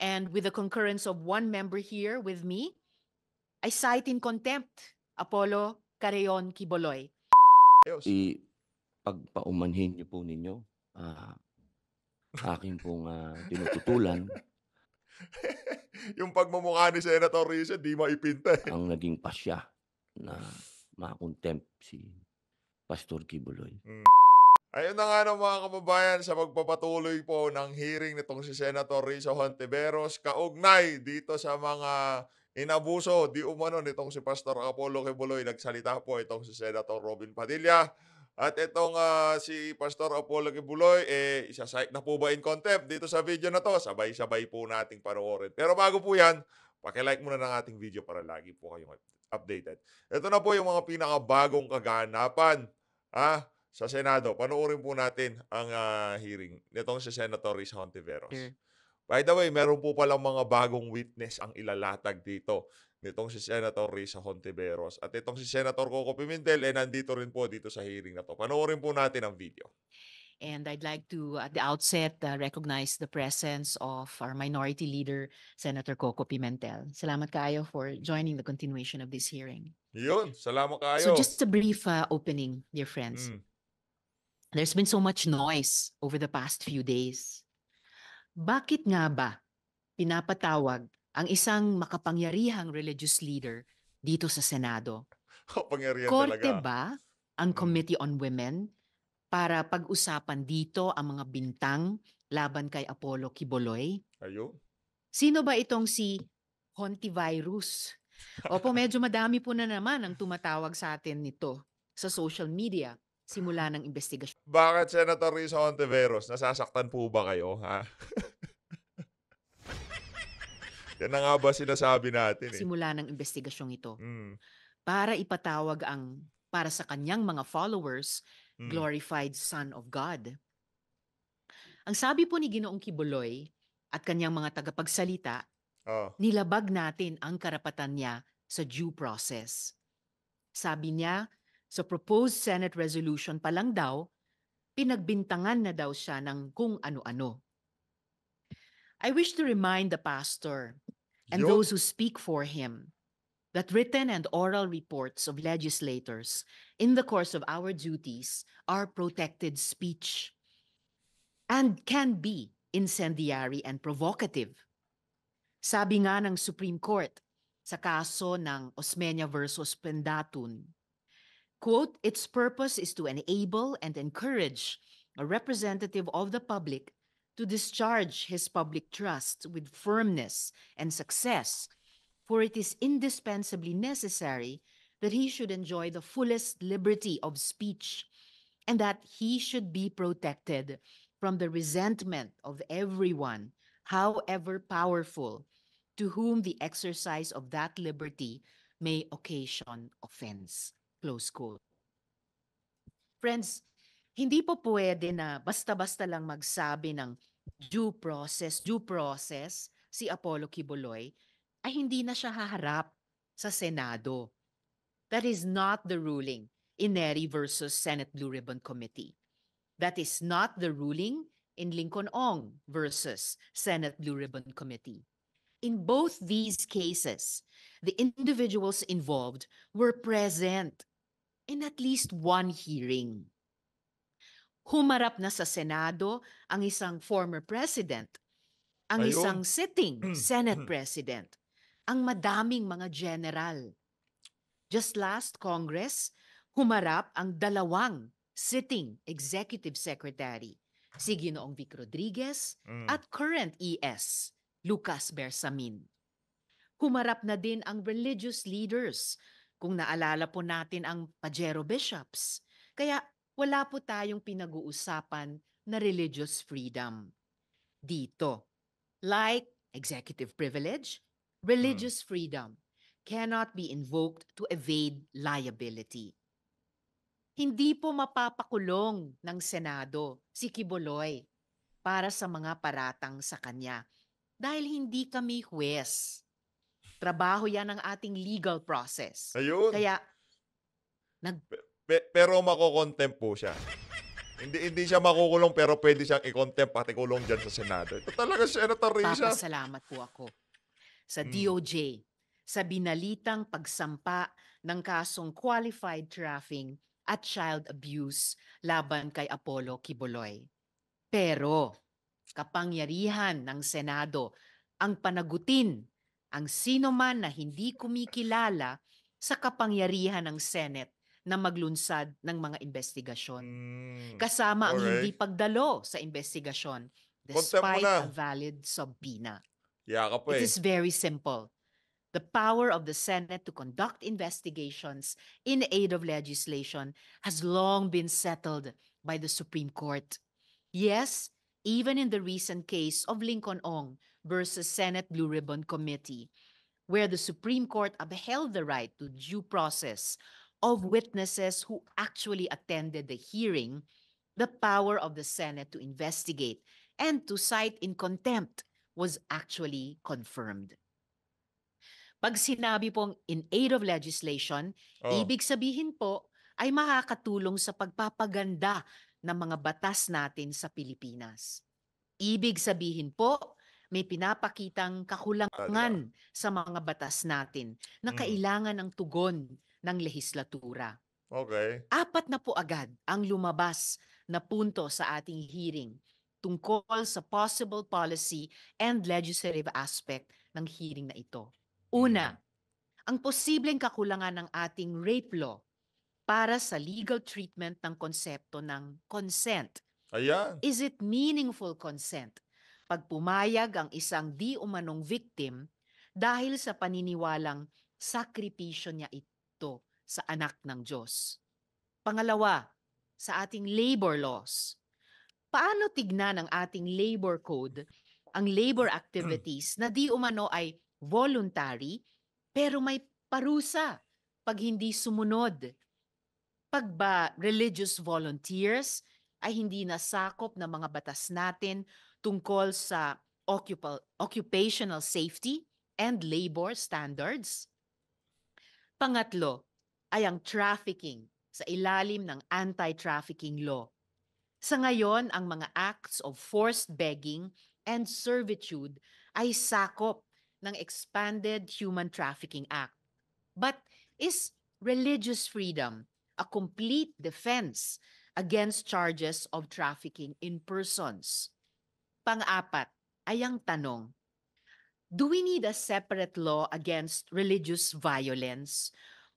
and with the concurrence of one member here with me, I cite in contempt Apollo Careon Kiboloy. I pagpaumanhin niyo po ninyo ah, akin pong ah, tinututulan yung pagmamukha ni Senator Risa, di maipinta eh. ang naging pasya na makontempt si Pastor Kibuloy. Mm. Ayun na nga ng mga kababayan sa pagpapatuloy po ng hearing nitong si Senator Rizzo Hontiveros kaugnay dito sa mga inabuso di umano nitong si Pastor Apollo Quiboloy. Nagsalita po itong si Senator Robin Padilla. At itong uh, si Pastor Apollo Quiboloy, eh, isasike na po ba in contempt dito sa video na to? Sabay-sabay po nating panoorin. Pero bago po yan, like muna ng ating video para lagi po kayong updated. Ito na po yung mga pinakabagong kaganapan. Ah, sa Senado, panoorin po natin ang uh, hearing nitong si Senator Risa Hontiveros. Sure. Hmm. By the way, meron po palang mga bagong witness ang ilalatag dito nitong si Senator Risa Hontiveros. At itong si Senator Coco Pimentel, eh, nandito rin po dito sa hearing na to. Panoorin po natin ang video. And I'd like to, at the outset, uh, recognize the presence of our minority leader, Senator Coco Pimentel. Salamat kayo for joining the continuation of this hearing. Yun, salamat kayo. So just a brief uh, opening, dear friends. Mm. There's been so much noise over the past few days. Bakit nga ba pinapatawag ang isang makapangyarihang religious leader dito sa Senado? Kapangyarihan Korte talaga. ba ang mm. Committee on Women para pag-usapan dito ang mga bintang laban kay Apollo Kiboloy? Ayo. Sino ba itong si Hontivirus? Opo, medyo madami po na naman ang tumatawag sa atin nito sa social media simula ng investigasyon. Bakit, Senator Risa Ontiveros, nasasaktan po ba kayo, ha? Yan na nga ba sinasabi natin eh. Simula ng investigasyong ito. Mm. Para ipatawag ang, para sa kanyang mga followers, mm. glorified Son of God. Ang sabi po ni Ginoong Kibuloy at kanyang mga tagapagsalita, oh. nilabag natin ang karapatan niya sa due process. Sabi niya, sa proposed Senate resolution pa lang daw, pinagbintangan na daw siya ng kung ano-ano. I wish to remind the pastor and Yo. those who speak for him that written and oral reports of legislators in the course of our duties are protected speech and can be incendiary and provocative. Sabi nga ng Supreme Court sa kaso ng Osmeña versus Pendatun, Quote, its purpose is to enable and encourage a representative of the public to discharge his public trust with firmness and success, for it is indispensably necessary that he should enjoy the fullest liberty of speech and that he should be protected from the resentment of everyone, however powerful, to whom the exercise of that liberty may occasion offense. Close quote. Friends, hindi po pwede na basta-basta lang magsabi ng due process, due process si Apollo Kibuloy ay hindi na siya haharap sa Senado. That is not the ruling in Neri versus Senate Blue Ribbon Committee. That is not the ruling in Lincoln Ong versus Senate Blue Ribbon Committee. In both these cases, the individuals involved were present in at least one hearing. Humarap na sa Senado ang isang former president, ang Ayun. isang sitting hmm. Senate hmm. president, ang madaming mga general. Just last Congress, humarap ang dalawang sitting executive secretary, si Ginoong Vic Rodriguez mm. at current ES, Lucas Bersamin. Humarap na din ang religious leaders kung naalala po natin ang Pajero Bishops. Kaya wala po tayong pinag-uusapan na religious freedom dito. Like executive privilege, hmm. religious hmm. freedom cannot be invoked to evade liability. Hindi po mapapakulong ng Senado si Kiboloy para sa mga paratang sa kanya dahil hindi kami huwes. Trabaho yan ng ating legal process. Ayun. Kaya, nag... Pe- pero makokontempt po siya. hindi hindi siya makukulong pero pwede siyang i-contempt pati kulong diyan sa Senado. Ito talaga Senator ano, Risa. Papasalamat po ako sa mm. DOJ sa binalitang pagsampa ng kasong qualified trafficking at child abuse laban kay Apollo Kiboloy. Pero kapangyarihan ng Senado ang panagutin ang sino man na hindi kumikilala sa kapangyarihan ng Senate na maglunsad ng mga investigasyon. Hmm, Kasama ang right. hindi pagdalo sa investigasyon despite a valid subpoena. Yakap eh. It is eh. very simple. The power of the Senate to conduct investigations in aid of legislation has long been settled by the Supreme Court. Yes, even in the recent case of Lincoln Ong versus Senate Blue Ribbon Committee, where the Supreme Court upheld the right to due process of witnesses who actually attended the hearing, the power of the Senate to investigate and to cite in contempt was actually confirmed. Pag sinabi pong in aid of legislation, oh. ibig sabihin po ay makakatulong sa pagpapaganda ng mga batas natin sa Pilipinas. Ibig sabihin po, may pinapakitang kakulangan ah, sa mga batas natin na mm. kailangan ng tugon ng lehislatura. Okay. Apat na po agad ang lumabas na punto sa ating hearing tungkol sa possible policy and legislative aspect ng hearing na ito. Una, mm. ang posibleng kakulangan ng ating rape law para sa legal treatment ng konsepto ng consent. Ayan. Is it meaningful consent? Pag pumayag ang isang di umanong victim dahil sa paniniwalang sakripisyo niya ito sa anak ng Diyos. Pangalawa, sa ating labor laws. Paano tignan ng ating labor code ang labor activities na di umano ay voluntary pero may parusa pag hindi sumunod pag ba religious volunteers ay hindi nasakop ng mga batas natin tungkol sa occupational safety and labor standards? Pangatlo ay ang trafficking sa ilalim ng anti-trafficking law. Sa ngayon, ang mga acts of forced begging and servitude ay sakop ng expanded Human Trafficking Act. But is religious freedom a complete defense against charges of trafficking in persons. Pang-apat ay ang tanong, do we need a separate law against religious violence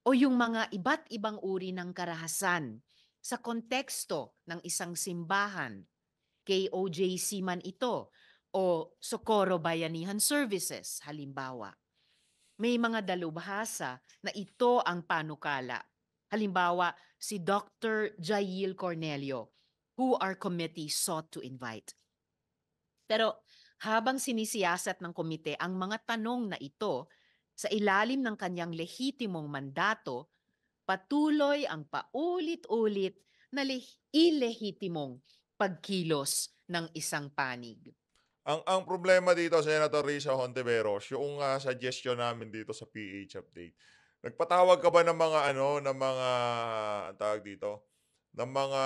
o yung mga iba't ibang uri ng karahasan sa konteksto ng isang simbahan, KOJC man ito, o Socorro Bayanihan Services halimbawa. May mga dalubhasa na ito ang panukala Halimbawa, si Dr. Jail Cornelio, who our committee sought to invite. Pero habang sinisiyasat ng komite ang mga tanong na ito sa ilalim ng kanyang lehitimong mandato, patuloy ang paulit-ulit na ilehitimong pagkilos ng isang panig. Ang ang problema dito, Senator Risa Hontiveros, yung uh, suggestion namin dito sa PH update, Nagpatawag ka ba ng mga ano, ng mga ang tawag dito, ng mga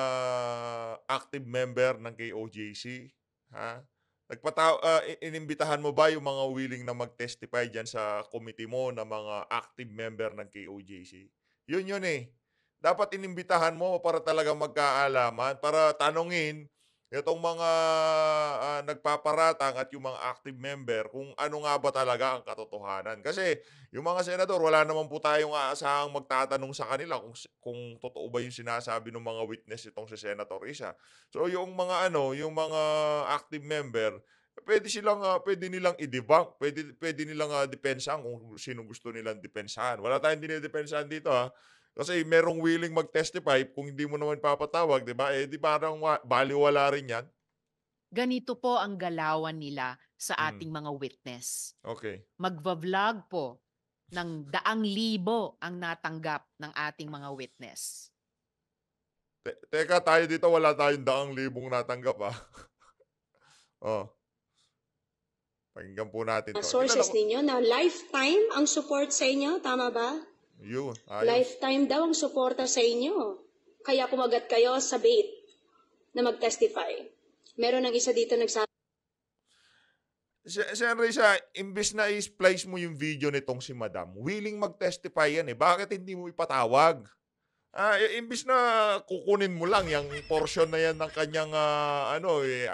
active member ng KOJC, ha? Nagpatawag, uh, inimbitahan mo ba yung mga willing na mag-testify diyan sa committee mo ng mga active member ng KOJC? Yun yun eh. Dapat inimbitahan mo para talaga magkaalaman, para tanungin itong mga uh, nagpaparatang at yung mga active member kung ano nga ba talaga ang katotohanan. Kasi yung mga senador, wala naman po tayong aasahang magtatanong sa kanila kung, kung totoo ba yung sinasabi ng mga witness itong si Senator Isa. So yung mga ano, yung mga active member, pwede silang uh, pwede nilang i-debunk, pwede pwede nilang uh, depensahan kung sino gusto nilang depensahan. Wala tayong dinedepensahan dito ha. Kasi merong willing mag-testify kung hindi mo naman papatawag, di ba? Eh, di parang wa- baliwala rin yan. Ganito po ang galawan nila sa hmm. ating mga witness. Okay. Magva-vlog po ng daang libo ang natanggap ng ating mga witness. Te- teka, tayo dito wala tayong daang libong natanggap ah. oh. Pakinggan po natin to. Ang sources ninyo na lifetime ang support sa inyo, tama ba? Yun. Lifetime daw ang suporta sa inyo. Kaya kumagat kayo sa bait na mag-testify. Meron ng isa dito nagsabi. Sen Risa, imbes na i-splice mo yung video nitong si Madam, willing mag-testify yan eh. Bakit hindi mo ipatawag? Ah, imbis na kukunin mo lang yung portion na yan ng kanyang uh, ano eh,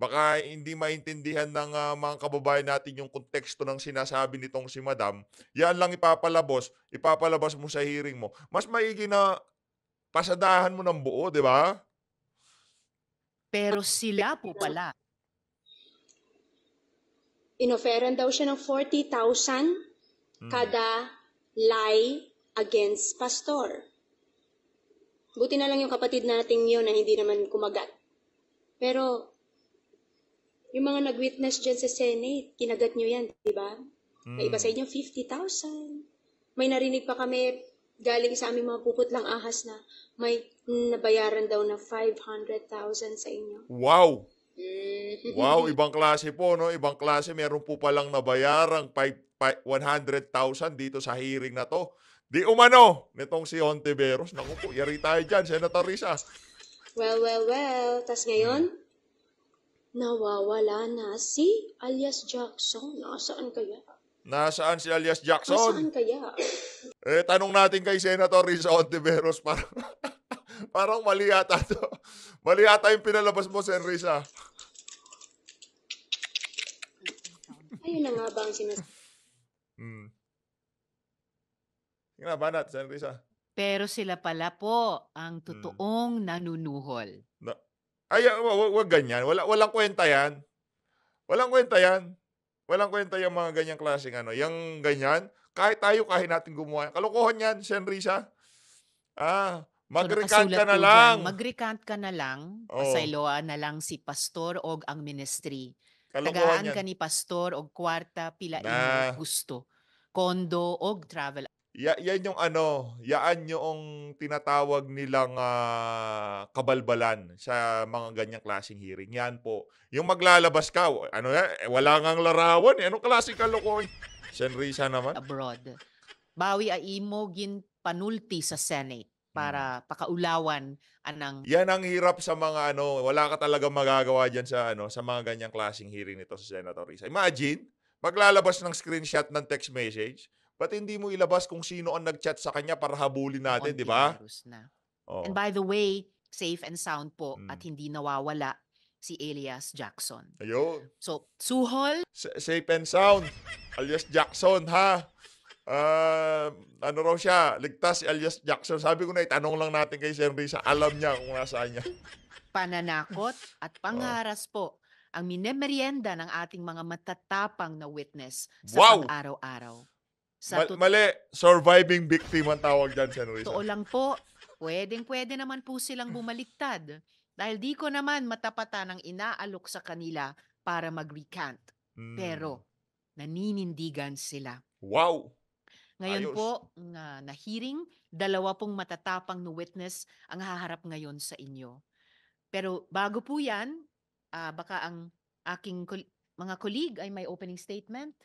baka hindi maintindihan ng uh, mga kababayan natin yung konteksto ng sinasabi nitong si Madam, yan lang ipapalabas, ipapalabas mo sa hearing mo. Mas maigi na pasadahan mo ng buo, di ba? Pero sila po pala. Inoferan daw siya ng 40,000 hmm. kada lie against pastor. Buti na lang yung kapatid natin yun na hindi naman kumagat. Pero yung mga nag-witness dyan sa Senate, kinagat nyo yan, di ba? Hmm. May iba sa inyo, 50,000. May narinig pa kami galing sa aming mga puputlang ahas na may nabayaran daw na 500,000 sa inyo. Wow! Mm-hmm. Wow, ibang klase po, no? Ibang klase, meron po palang nabayarang 100,000 dito sa hearing na to. Di umano nitong si Hontiveros. Naku po, yari tayo dyan, Senator Risa. Well, well, well. Tapos ngayon, hmm Nawawala na si alias Jackson. Nasaan kaya? Nasaan si alias Jackson? Nasaan kaya? Eh, tanong natin kay Senator Risa Ontiveros. Parang, parang mali yata to. Mali yata yung pinalabas mo, Sen Risa. Ayun na nga ba ang sinasabi? Hmm. Tingnan, banat, Sen Risa. Pero sila pala po ang hmm. totoong nanunuhol. Na, ay, wag, ah, wag ganyan. Wala, walang kwenta yan. Walang kwenta yan. Walang kwenta yung mga ganyang klaseng ano. Yung ganyan, kahit tayo, kahit natin gumawa. Kalokohan yan, Senrisa. Ah, mag-recant ka na lang. Mag-recant ka na lang. Oh. Pasailoa na lang si pastor o ang ministry. Kalokohan Tagaan yan. ka ni pastor o kwarta, pila na. gusto. Kondo o travel Ya, yan yung ano, yaan yung tinatawag nilang ah, kabalbalan sa mga ganyang klaseng hearing. Yan po. Yung maglalabas ka, ano yan, eh, wala ngang larawan. Eh. Ano klaseng kalokohan? Senrisa naman. abroad. Bawi aimo gin panulti sa Senate para hmm. pakaulawan anang Yan ang hirap sa mga ano, wala ka talaga magagawa diyan sa ano, sa mga ganyang klaseng hearing nito sa Senator Risa. Imagine, maglalabas ng screenshot ng text message, Ba't hindi mo ilabas kung sino ang nag-chat sa kanya para habulin natin, di ba? Na. Oh. And by the way, safe and sound po mm. at hmm. hindi nawawala si Elias Jackson. Ayun. So, Suhol. S- safe and sound. alias Jackson, ha? Uh, ano raw siya? Ligtas si alias Jackson. Sabi ko na, itanong lang natin kay Sir Risa. Alam niya kung nasaan niya. Pananakot at pangaras oh. po ang minemerienda ng ating mga matatapang na witness sa wow! araw araw sa Mal- mali, surviving victim ang tawag dyan, Senorita. Totoo lang po. Pwedeng pwede naman po silang bumaliktad. Dahil di ko naman matapatan ang inaalok sa kanila para mag-recant. Mm. Pero, naninindigan sila. Wow! Ngayon Ayos. po, na, na hearing, dalawa pong matatapang na witness ang haharap ngayon sa inyo. Pero bago po yan, ah, baka ang aking kol- mga kolig ay may opening statement.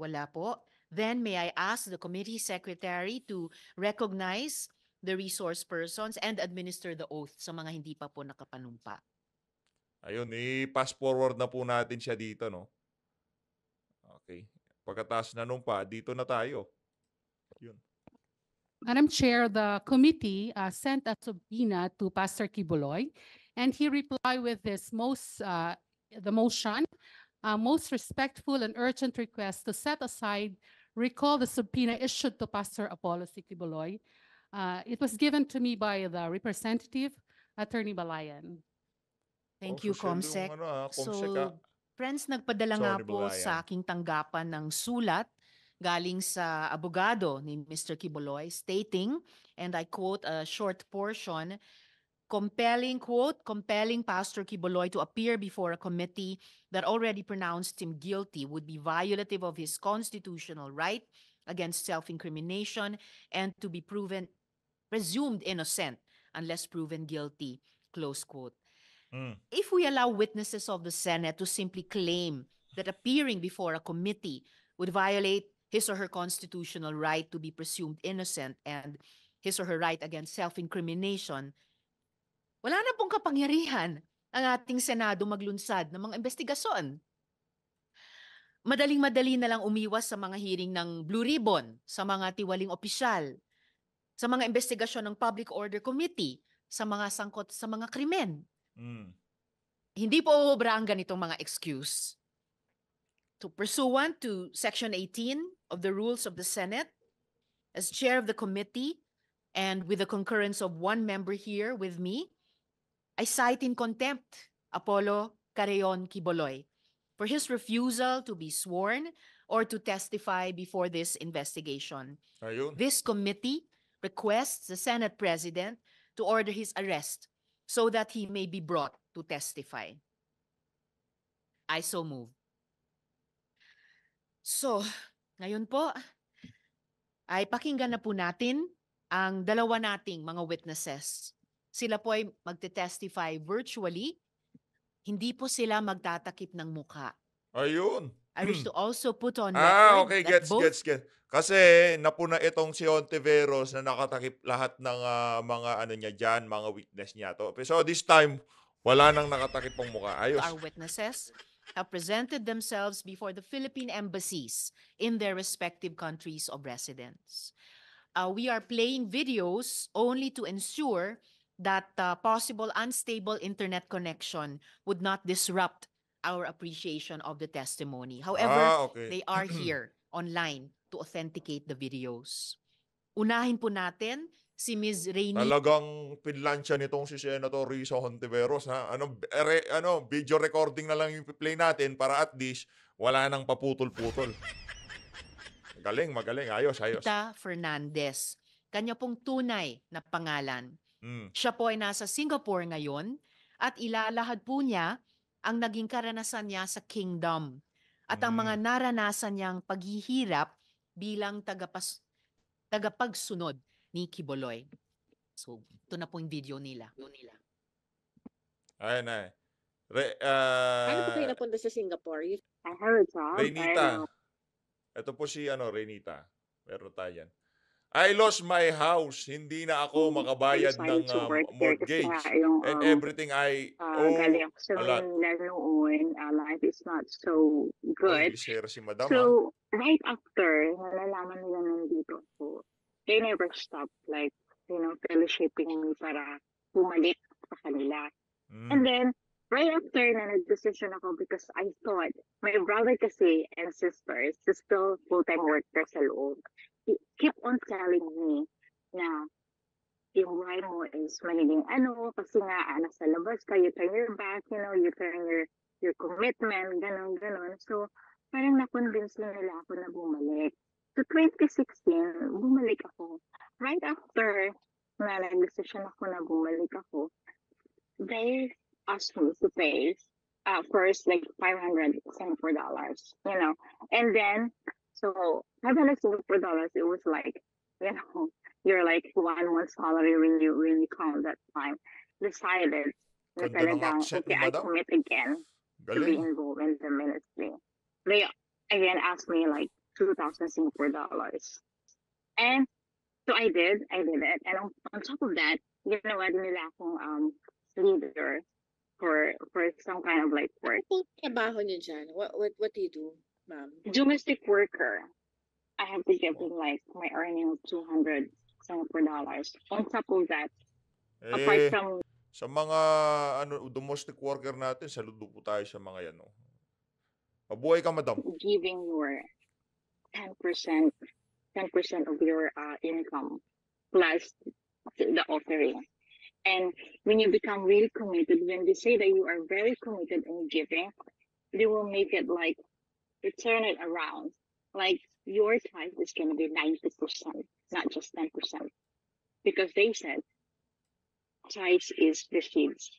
Wala po. Then may I ask the committee secretary to recognize the resource persons and administer the oath sa mga hindi pa po nakapanumpa. Ayun, i-pass forward na po natin siya dito, no? Okay. Pagkatapos na numpa, dito na tayo. Yun. Madam Chair, the committee uh, sent a subpoena to Pastor Kibuloy, and he replied with this most uh, the motion, uh, most respectful and urgent request to set aside recall the subpoena issued to Pastor Apollo Sikibuloy. Uh, it was given to me by the representative, Attorney Balayan. Thank oh, you, Comsec. Ano, ah, Comsec, ah. So, friends, nagpadala nga po Bulayan. sa aking tanggapan ng sulat galing sa abogado ni Mr. Kiboloy stating, and I quote a short portion, compelling, quote, compelling Pastor Kiboloy to appear before a committee that already pronounced him guilty would be violative of his constitutional right against self-incrimination and to be proven presumed innocent unless proven guilty, close quote. Mm. If we allow witnesses of the Senate to simply claim that appearing before a committee would violate his or her constitutional right to be presumed innocent and his or her right against self incrimination, Wala na pong kapangyarihan ang ating Senado maglunsad ng mga investigasyon. Madaling-madali na lang umiwas sa mga hearing ng Blue Ribbon, sa mga tiwaling opisyal, sa mga investigasyon ng Public Order Committee, sa mga sangkot sa mga krimen. Mm. Hindi po obra ang ganitong mga excuse. To pursuant to Section 18 of the Rules of the Senate, as chair of the committee and with the concurrence of one member here with me, I cite in contempt Apollo Carreon Kiboloy for his refusal to be sworn or to testify before this investigation. Ayun. This committee requests the Senate President to order his arrest so that he may be brought to testify. I so move. So, ngayon po, ay pakinggan na po natin ang dalawa nating mga witnesses sila po ay magte-testify virtually. Hindi po sila magtatakip ng mukha. Ayun. I wish to also put on ah, record okay, that gets, both... gets, gets. Kasi napuna itong si Ontiveros na nakatakip lahat ng uh, mga ano niya dyan, mga witness niya to. So this time, wala nang nakatakip ang mukha. Ayos. Our witnesses have presented themselves before the Philippine embassies in their respective countries of residence. Uh, we are playing videos only to ensure that uh, possible unstable internet connection would not disrupt our appreciation of the testimony. However, ah, okay. they are here online to authenticate the videos. Unahin po natin si Ms. Rainy. Talagang pinlansya nitong si Senator Rizzo Hontiveros. Ha? Ano, re, ano, video recording na lang yung play natin para at least wala nang paputol-putol. Magaling, magaling. Ayos, ayos. Tita Fernandez. Kanya pong tunay na pangalan Mm. Siya po ay nasa Singapore ngayon at ilalahad po niya ang naging karanasan niya sa kingdom at mm. ang mga mm. naranasan niyang paghihirap bilang tagapas tagapagsunod ni Kiboloy. So, ito na po yung video nila. nila. Ayun na. Eh. Re, uh, ano po kayo ah, napunta sa Singapore? I heard from. Huh? Renita. Ito po si ano, Renita. Meron tayo yan. I lost my house. Hindi na ako hmm, makabayad ng uh, mortgage yung, um, and everything I ah, owe. Uh, galing ako sa noon, uh, ah, life is not so good. Ay, si madam, so, ah. right after, nalalaman nila nandito ako, they never stopped like, you know, fellowshipping me para bumalik sa kanila. Mm. And hmm. then, right after na nag-decision ako because I thought, my brother kasi and sisters is still full-time worker sa loob keep on telling me na yung buhay mo is magiging ano, kasi nga, ano, ah, sa labas ka, you turn your back, you know, you turn your, your commitment, ganun, ganun. So, parang na-convince na nila ako na bumalik. So, 2016, bumalik ako. Right after na nag-decision ako na bumalik ako, they asked me to pay uh, first like 500 Singapore dollars, you know. And then So five hundred Singapore dollars. it was like, you know, you're like one month salary when you when you count that time. Decided decided. talagang, okay, I commit again Galing. to be involved in the ministry. They again asked me like two thousand Singapore dollars. And so I did, I did it. And on, on top of that, you know what, nila um, leader for for some kind of like work. What, what, what do you do? domestic worker, I have to give them like my earning of 200 Singapore dollars. On top of that, eh, apart from sa mga ano domestic worker natin, saludo po tayo sa mga yan. Oh. Mabuhay ka, madam. Giving your 10%, 10% of your uh, income plus the offering. And when you become really committed, when they say that you are very committed in giving, they will make it like to turn it around. Like your time is going to be 90%, not just 10%. Because they said tithes is the seeds,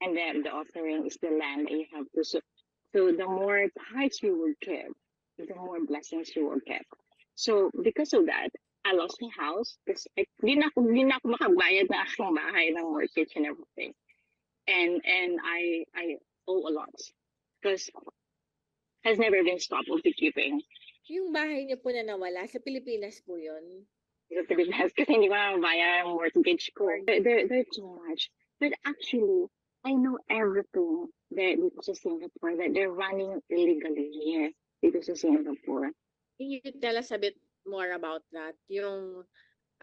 and then the offering is the land that you have to sow. So the more tithes you will give, the more blessings you will get. So because of that, I lost my house because hindi na ako, hindi na ako ng bahay ng mortgage and everything. And and I I owe a lot because has never been stopped keeping. Yung bahay niyo po na nawala, sa Pilipinas po yun? Sa Pilipinas, kasi hindi ko na mabaya ang mortgage ko. They're, they're, they're too much. But actually, I know everything that dito sa Singapore, that they're running illegally here dito sa Singapore. Can you tell us a bit more about that? Yung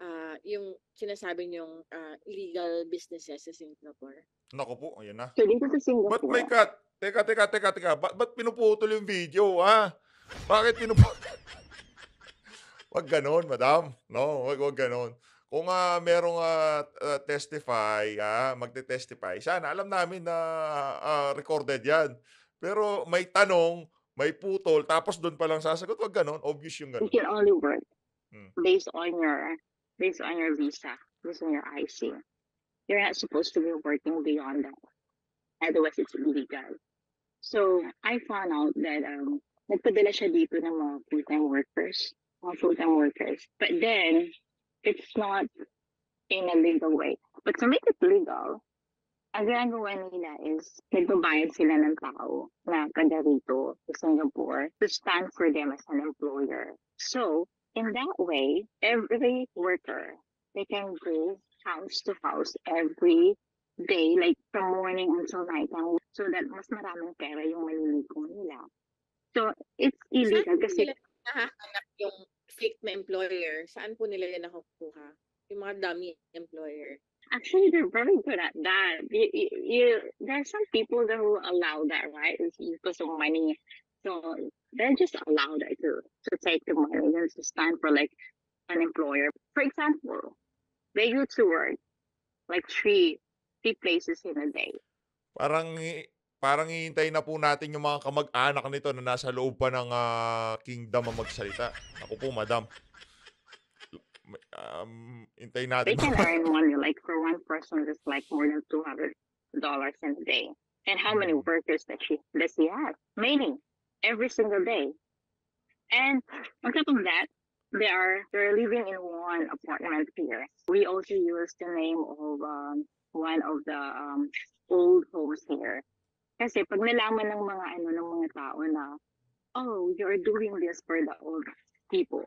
uh, yung sinasabi niyong uh, illegal businesses sa Singapore? Nako po, ayun na. So, dito sa Singapore. But my God, Teka, teka, teka, teka. Ba- ba't pinuputol yung video, ha? Bakit pinuputol? wag ganon, madam. No, wag, wag ganon. Kung uh, merong uh, uh, testify, uh, magte-testify, sana alam namin na uh, recorded yan. Pero may tanong, may putol, tapos doon pa lang sasagot, wag ganon. Obvious yung ganon. You can only work hmm. based on your based on your visa, based on your IC. You're not supposed to be working beyond that. Otherwise, it's illegal. So, I found out that um, nagpadala siya dito ng mga full-time workers, mga full-time workers. But then, it's not in a legal way. But to make it legal, ang ginagawa nila is nagbabayad sila ng tao na kada rito sa Singapore to stand for them as an employer. So, in that way, every worker, they can go house to house every day, like from morning until night time, so that mas maraming pera yung maliligo nila. So, it's illegal Saan kasi... Saan nahahanap yung fake employer? Saan po nila yan nakukuha? Yung mga dummy employer? Actually, they're very good at that. You, you, you, there are some people that will allow that, right? Because of money. So, they just allow that to, to take the money and to stand for like an employer. For example, they go to work like three 50 places in a day. Parang parang hihintay na po natin yung mga kamag-anak nito na nasa loob pa ng uh, kingdom ang magsalita. Ako po, madam. Um, hintayin natin. They can earn money like for one person is like more than $200 in a day. And how many mm. workers that she, does he have? Many. Every single day. And on top of that, they are they're living in one apartment here. We also use the name of um, one of the um, old homes here. Kasi pag nalaman ng mga ano ng mga tao na oh, you're doing this for the old people.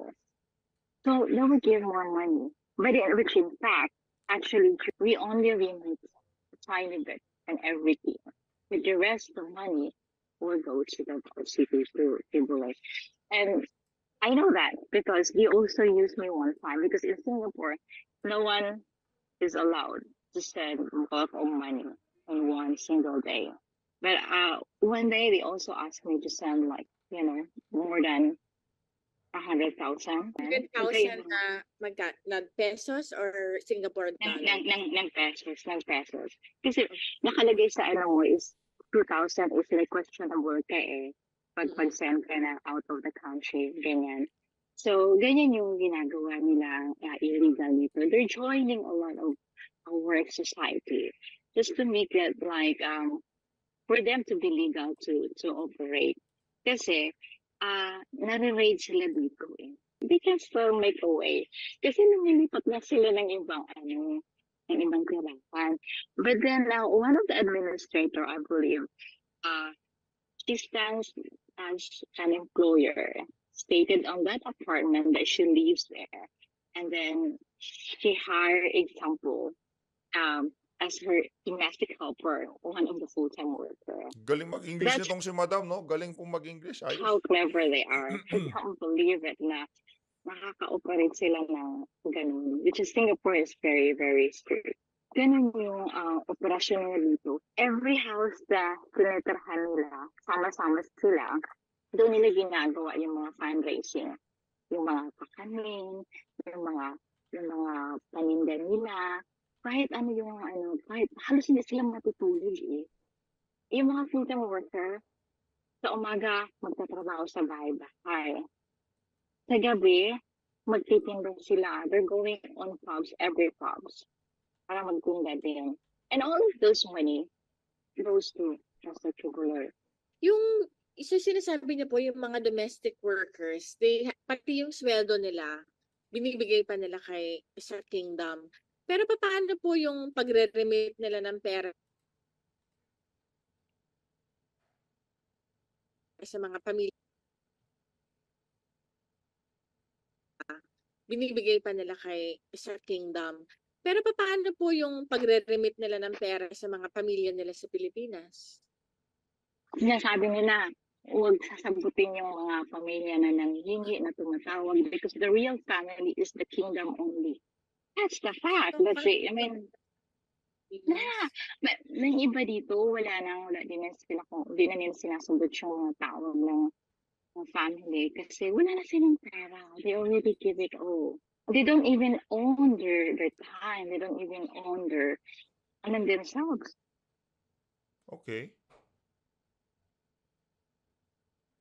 So they would give more money. But in, which in fact, actually, we only remove a tiny bit and everything. But the rest of the money will go to the city to Tibulay. And I know that because they also used me one time because in Singapore, no one is allowed Send bulk of money in one single day. But uh, one day they also asked me to send like, you know, more than a hundred thousand. Hundred thousand na uh, magka, na pesos or Singapore dollar? Nang, nang, nang pesos, nang pesos. Kasi nakalagay sa ano is 2,000 is like questionable ka eh. Pag mm pag-send ka na out of the country, ganyan. So, ganyan yung ginagawa nila uh, illegal dito. They're joining a lot of work society just to make it like um, for them to be legal to to operate. Kasi uh, nare-raid sila dito eh. They can still make a way. Kasi lumilipat na sila ng ibang ano, ng ibang tirahan. But then now, uh, one of the administrator, I believe, uh, she stands as an employer stated on that apartment that she lives there. And then she hired example um, as her domestic helper, one of the full-time worker. Galing mag-English nitong si Madam, no? Galing pong mag-English. Ayos. How clever they are. I can't believe it na nakaka-operate sila ng ganun. Which is Singapore is very, very strict. Ganun yung uh, operasyon nila dito. Every house na kineterhan nila, sama-sama sila, doon nila ginagawa yung mga fundraising. Yung mga pakanin, yung mga, yung mga paninda nila, kahit ano yung ano, kahit halos hindi sila matutulog eh. Yung mga full-time worker, sa umaga, magtatrabaho sa bahay-bahay. Sa gabi, magtitinda sila. They're going on pubs, every pubs, para magtinda din. And all of those money goes to Casa Tubular. Yung isa sinasabi niya po, yung mga domestic workers, they, pati yung sweldo nila, binibigay pa nila kay sa kingdom. Pero paano po yung pagre-remit nila ng pera sa mga pamilya? Binibigay pa nila kay sa kingdom. Pero paano po yung pagre-remit nila ng pera sa mga pamilya nila sa Pilipinas? Sinasabi nila, huwag sasabutin yung mga pamilya na nanghingi na tumatawag because the real family is the kingdom only. That's the fact. Let's That's I mean, na, may, nang iba dito, wala nang, wala din na sila, di na nila sinasagot yung mga tao ng, ng family kasi wala na silang pera. They already give it all. They don't even own their, their time. They don't even own their, I ano, themselves. Okay.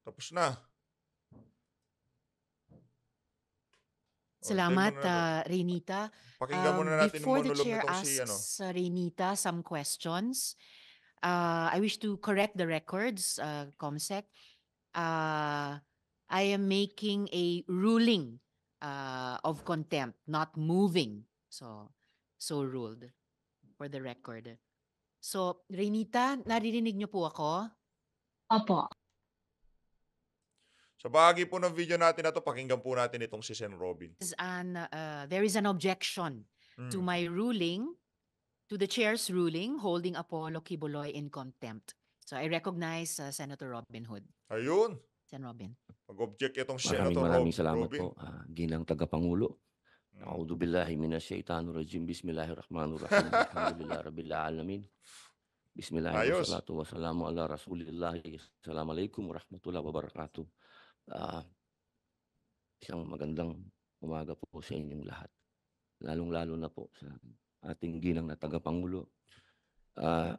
Tapos na. Oh, Salamat, uh, Renita. Pakinggan um, muna natin before the chair asks si, ano. uh, Renita some questions, uh, I wish to correct the records, uh, ComSec. Uh, I am making a ruling uh, of contempt, not moving. So, so ruled for the record. So, Renita, naririnig niyo po ako? Opo. Sa bagi po ng video natin na to, pakinggan po natin itong si Sen Robin. Is an, uh, there is an objection Mm. to hmm. my ruling, to the chair's ruling, holding Apollo Kibuloy in contempt. So I recognize uh, Senator Robin Hood. Ayun. Sen. Robin. Mag-object itong Senator Maraming Rob- maraming salamat po, ah, Ginang Tagapangulo. Mm. Naudu billahi minasyaitanir rajim. Bismillahirrahmanirrahim. Alhamdulillah rabbil alamin. Bismillahirrahmanirrahim. Wassalatu wassalamu ala rasulillahi. Assalamualaikum warahmatullahi wabarakatuh. Ah, isang magandang umaga po sa inyong lahat. Lalong-lalo na po sa ating ginang na tagapangulo. Ah,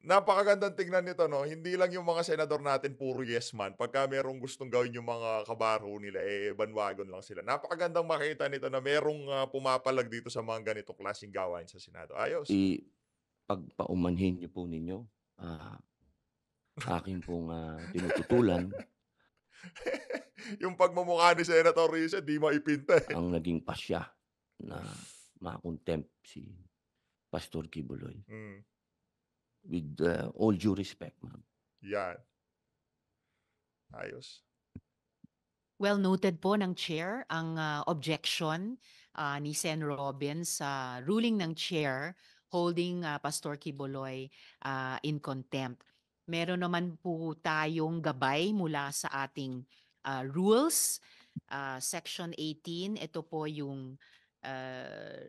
Napakagandang tingnan nito, no? Hindi lang yung mga senador natin puro yes man. Pagka merong gustong gawin yung mga kabaro nila, eh, banwagon lang sila. Napakagandang makita nito na merong ah, pumapalag dito sa mga ganitong klaseng gawain sa Senado. Ayos. i pagpaumanhin niyo po ninyo ah, akin pong ah, tinututulan yung pagmamukha ni Senator Risa, di maipinta eh. Ang naging pasya na makontempt si Pastor Kibuloy. Mm. With uh, all due respect, ma'am. Yan. Ayos. Well noted po ng chair ang uh, objection uh, ni Sen Robin sa ruling ng chair holding uh, Pastor Kibuloy uh, in contempt meron naman po tayong gabay mula sa ating uh, rules. Uh, Section 18, ito po yung uh,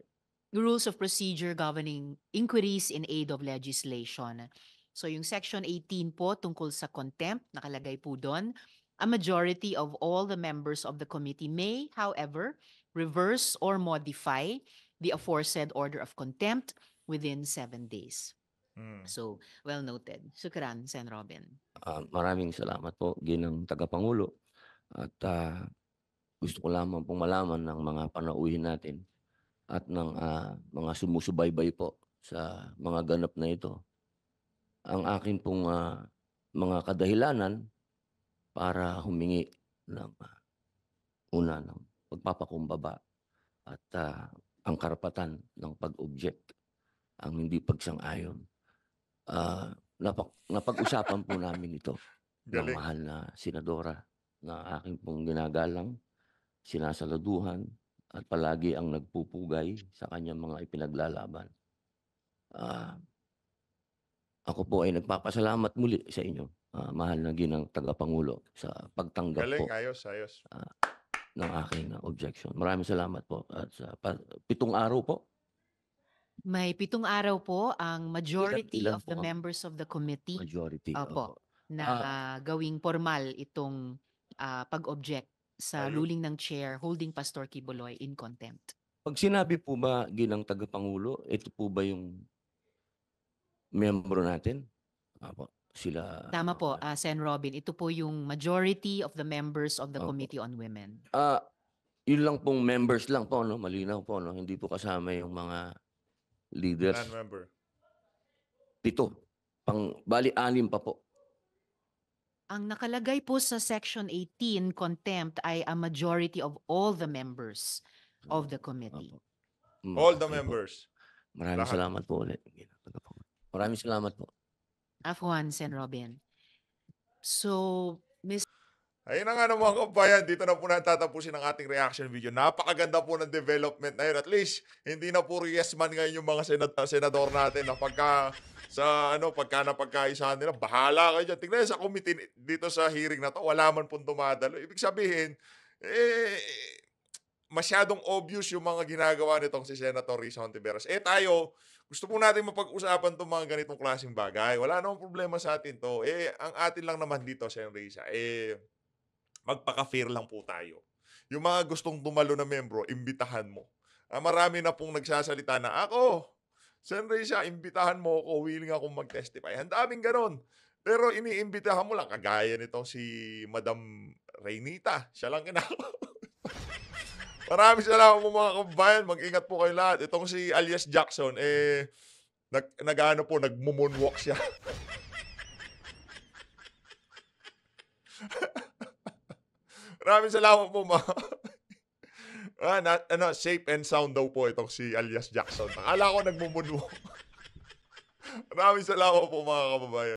Rules of Procedure Governing Inquiries in Aid of Legislation. So yung Section 18 po tungkol sa contempt, nakalagay po doon, a majority of all the members of the committee may, however, reverse or modify the aforesaid order of contempt within seven days. Mm. So, well noted. Shukran, Sen. Robin. Uh, maraming salamat po, Ginang Tagapangulo. At uh, gusto ko lamang pong malaman ng mga panauhin natin at ng uh, mga sumusubaybay po sa mga ganap na ito. Ang akin pong uh, mga kadahilanan para humingi ng uh, una ng pagpapakumbaba at uh, ang karapatan ng pag-object ang hindi pagsang-ayon ah, napak- napag-usapan po namin ito ng mahal na senadora na aking pong ginagalang, sinasaluduhan at palagi ang nagpupugay sa kanyang mga ipinaglalaban. Ah, ako po ay nagpapasalamat muli sa inyo, ah, mahal na ginang tagapangulo sa pagtanggap po Galing, ayos, ayos. Ah, ng aking objection. Maraming salamat po. At sa pa- pitong araw po, may pitong araw po ang majority Ilan- ilan of the ang- members of the committee Majority. Opo. na ah, gawing formal itong ah, pag-object sa Ayun. ruling ng chair holding Pastor Kibuloy in contempt. Pag sinabi po ba ginang tagapangulo, ito po ba yung membro natin? Apo, sila. Tama po, ah, Sen Robin, ito po yung majority of the members of the Opo. Committee on Women. Ah, yun lang pong members lang po, no? Malinaw po, no? Hindi po kasama yung mga leaders. Ilan member? Pito. Pang, bali, anim pa po. Ang nakalagay po sa Section 18, contempt, ay a majority of all the members of the committee. Hmm. All the members. Maraming Lahat. salamat po ulit. Maraming salamat po. Afwan, Sen. Robin. So, Ms. Ayun na nga ng mga kabayan, dito na po na tatapusin ang ating reaction video. Napakaganda po ng development na yun. At least, hindi na puro yes man ngayon yung mga senat- senador natin na pagka sa ano, pagka na pagkaisahan nila, bahala kayo dyan. Tingnan sa committee dito sa hearing na to, wala man pong dumadalo. Ibig sabihin, eh, masyadong obvious yung mga ginagawa nitong si Senator Risa Hontiveros. Eh tayo, gusto po natin mapag-usapan itong mga ganitong klaseng bagay. Wala namang problema sa atin to. Eh, ang atin lang naman dito, Sen. Risa, ah, eh, magpaka-fair lang po tayo. Yung mga gustong tumalo na membro, imbitahan mo. Ah, marami na pong nagsasalita na, ako, Senray siya, imbitahan mo ako, willing akong mag-testify. Ang daming ganon. Pero iniimbitahan mo lang, kagaya nito si Madam Rainita. Siya lang kinakaw. Maraming salamat po mga kabayan. Mag-ingat po kayo lahat. Itong si Alias Jackson, eh, nag, nag-ano po, nag-moonwalk siya. Maraming salamat po, ma. ah, na, ano, safe and sound daw po itong si alias Jackson. Akala ko nagmumuno. Maraming salamat po, mga kababayan.